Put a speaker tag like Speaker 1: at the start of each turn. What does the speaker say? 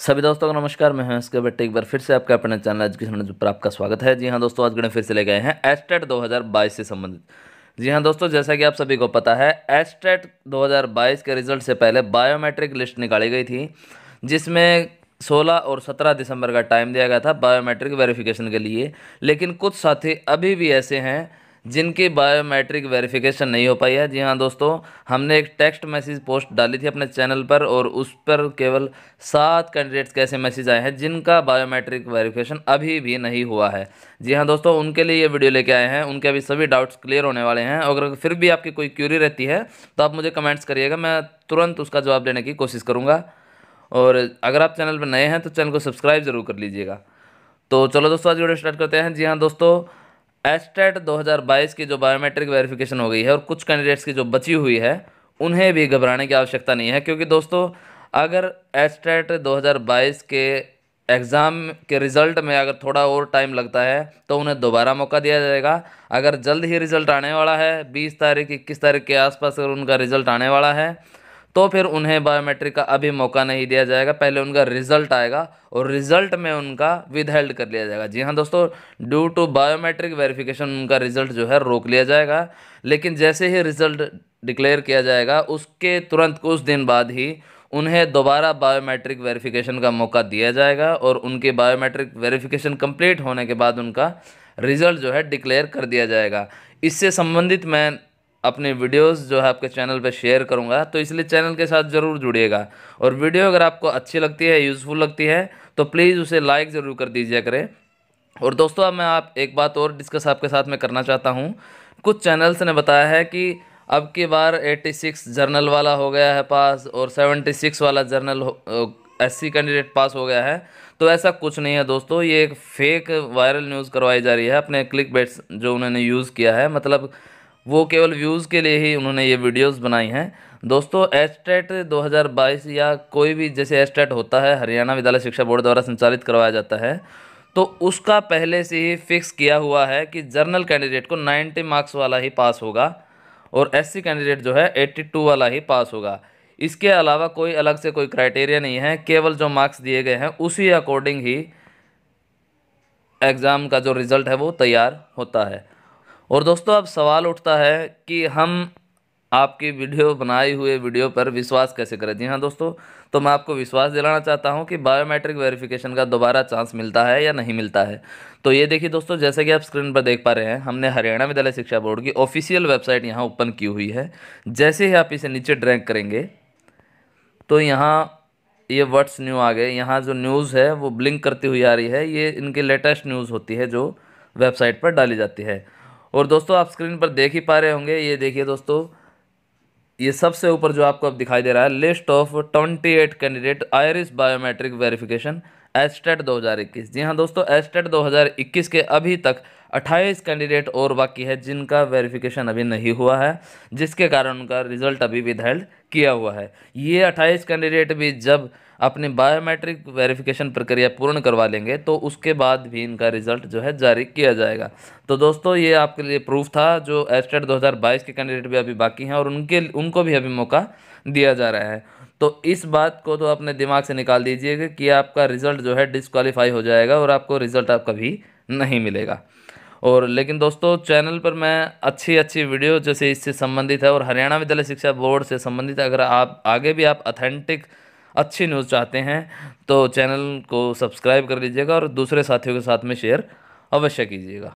Speaker 1: सभी दोस्तों को नमस्कार मैं हूं इसके बेटे एक बार फिर से आपका अपने चैनल एजुकेशन पर आपका स्वागत है जी हाँ दोस्तों आज गणित फिर से ले गए हैं एस्टेट 2022 से संबंधित जी हाँ दोस्तों जैसा कि आप सभी को पता है एस्टेट 2022 के रिजल्ट से पहले बायोमेट्रिक लिस्ट निकाली गई थी जिसमें 16 और 17 दिसंबर का टाइम दिया गया था बायोमेट्रिक वेरिफिकेशन के लिए लेकिन कुछ साथी अभी भी ऐसे हैं जिनकी बायोमेट्रिक वेरिफिकेशन नहीं हो पाई है जी हाँ दोस्तों हमने एक टेक्स्ट मैसेज पोस्ट डाली थी अपने चैनल पर और उस पर केवल सात कैंडिडेट्स के ऐसे मैसेज आए हैं जिनका बायोमेट्रिक वेरिफिकेशन अभी भी नहीं हुआ है जी हाँ दोस्तों उनके लिए ये वीडियो लेके आए हैं उनके अभी सभी डाउट्स क्लियर होने वाले हैं अगर फिर भी आपकी कोई क्यूरी रहती है तो आप मुझे कमेंट्स करिएगा मैं तुरंत उसका जवाब देने की कोशिश करूँगा और अगर आप चैनल पर नए हैं तो चैनल को सब्सक्राइब जरूर कर लीजिएगा तो चलो दोस्तों आज वीडियो स्टार्ट करते हैं जी हाँ दोस्तों एस्टेट 2022 की जो बायोमेट्रिक वेरिफिकेशन हो गई है और कुछ कैंडिडेट्स की जो बची हुई है उन्हें भी घबराने की आवश्यकता नहीं है क्योंकि दोस्तों अगर एस्टेट 2022 के एग्ज़ाम के रिज़ल्ट में अगर थोड़ा और टाइम लगता है तो उन्हें दोबारा मौका दिया जाएगा अगर जल्द ही रिज़ल्ट आने वाला है बीस तारीख इक्कीस तारीख के आसपास अगर उनका रिज़ल्ट आने वाला है तो फिर उन्हें बायोमेट्रिक का अभी मौका नहीं दिया जाएगा पहले उनका रिजल्ट आएगा और रिजल्ट में उनका विदहेल्ड कर लिया जाएगा जी हाँ दोस्तों ड्यू टू बायोमेट्रिक वेरिफिकेशन उनका रिजल्ट जो है रोक लिया जाएगा लेकिन जैसे ही रिजल्ट डिक्लेयर किया जाएगा उसके तुरंत कुछ दिन बाद ही उन्हें दोबारा बायोमेट्रिक वेरिफिकेशन का मौका दिया जाएगा और उनके बायोमेट्रिक वेरिफिकेशन कंप्लीट होने के बाद उनका रिज़ल्ट जो है डिक्लेयर कर दिया जाएगा इससे संबंधित मैं अपने वीडियोस जो है आपके चैनल पर शेयर करूँगा तो इसलिए चैनल के साथ ज़रूर जुड़िएगा और वीडियो अगर आपको अच्छी लगती है यूज़फुल लगती है तो प्लीज़ उसे लाइक ज़रूर कर दीजिए करें और दोस्तों अब मैं आप एक बात और डिस्कस आपके साथ में करना चाहता हूँ कुछ चैनल्स ने बताया है कि अब की बार 86 जर्नल वाला हो गया है पास और 76 वाला जर्नल एससी कैंडिडेट पास हो गया है तो ऐसा कुछ नहीं है दोस्तों ये एक फेक वायरल न्यूज़ करवाई जा रही है अपने क्लिक बेट्स जो उन्होंने यूज़ किया है मतलब वो केवल व्यूज़ के लिए ही उन्होंने ये वीडियोस बनाई हैं दोस्तों एस्टेट 2022 या कोई भी जैसे एस्टेट होता है हरियाणा विद्यालय शिक्षा बोर्ड द्वारा संचालित करवाया जाता है तो उसका पहले से ही फिक्स किया हुआ है कि जर्नल कैंडिडेट को 90 मार्क्स वाला ही पास होगा और एससी कैंडिडेट जो है 82 वाला ही पास होगा इसके अलावा कोई अलग से कोई क्राइटेरिया नहीं है केवल जो मार्क्स दिए गए हैं उसी अकॉर्डिंग ही एग्ज़ाम का जो रिज़ल्ट है वो तैयार होता है और दोस्तों अब सवाल उठता है कि हम आपकी वीडियो बनाए हुए वीडियो पर विश्वास कैसे करें जी हाँ दोस्तों तो मैं आपको विश्वास दिलाना चाहता हूँ कि बायोमेट्रिक वेरिफिकेशन का दोबारा चांस मिलता है या नहीं मिलता है तो ये देखिए दोस्तों जैसे कि आप स्क्रीन पर देख पा रहे हैं हमने हरियाणा विद्यालय शिक्षा बोर्ड की ऑफिशियल वेबसाइट यहाँ ओपन की हुई है जैसे ही आप इसे नीचे ड्रैंक करेंगे तो यहाँ ये वर्ड्स न्यू आ गए यहाँ जो न्यूज़ है वो ब्लिंक करती हुई आ रही है ये इनकी लेटेस्ट न्यूज़ होती है जो वेबसाइट पर डाली जाती है और दोस्तों आप स्क्रीन पर देख ही पा रहे होंगे ये देखिए दोस्तों ये सबसे ऊपर जो आपको अब दिखाई दे रहा है list of twenty eight candidate iris biometric verification एस्टेट 2021 जी हाँ दोस्तों एस्टेट 2021 के अभी तक 28 कैंडिडेट और बाकी है जिनका वेरिफिकेशन अभी नहीं हुआ है जिसके कारण उनका रिजल्ट अभी विधायल्ड किया हुआ है ये 28 कैंडिडेट भी जब अपनी बायोमेट्रिक वेरिफिकेशन प्रक्रिया पूर्ण करवा लेंगे तो उसके बाद भी इनका रिजल्ट जो है जारी किया जाएगा तो दोस्तों ये आपके लिए प्रूफ था जो एस्टेट 2022 के कैंडिडेट भी अभी बाकी हैं और उनके उनको भी अभी मौका दिया जा रहा है तो इस बात को तो अपने दिमाग से निकाल दीजिएगा कि आपका रिज़ल्ट जो है डिसक्वालीफाई हो जाएगा और आपको रिज़ल्ट आप कभी नहीं मिलेगा और लेकिन दोस्तों चैनल पर मैं अच्छी अच्छी वीडियो जैसे इससे संबंधित है और हरियाणा विद्यालय शिक्षा बोर्ड से संबंधित अगर आप आगे भी आप अथेंटिक अच्छी न्यूज़ चाहते हैं तो चैनल को सब्सक्राइब कर लीजिएगा और दूसरे साथियों के साथ में शेयर अवश्य कीजिएगा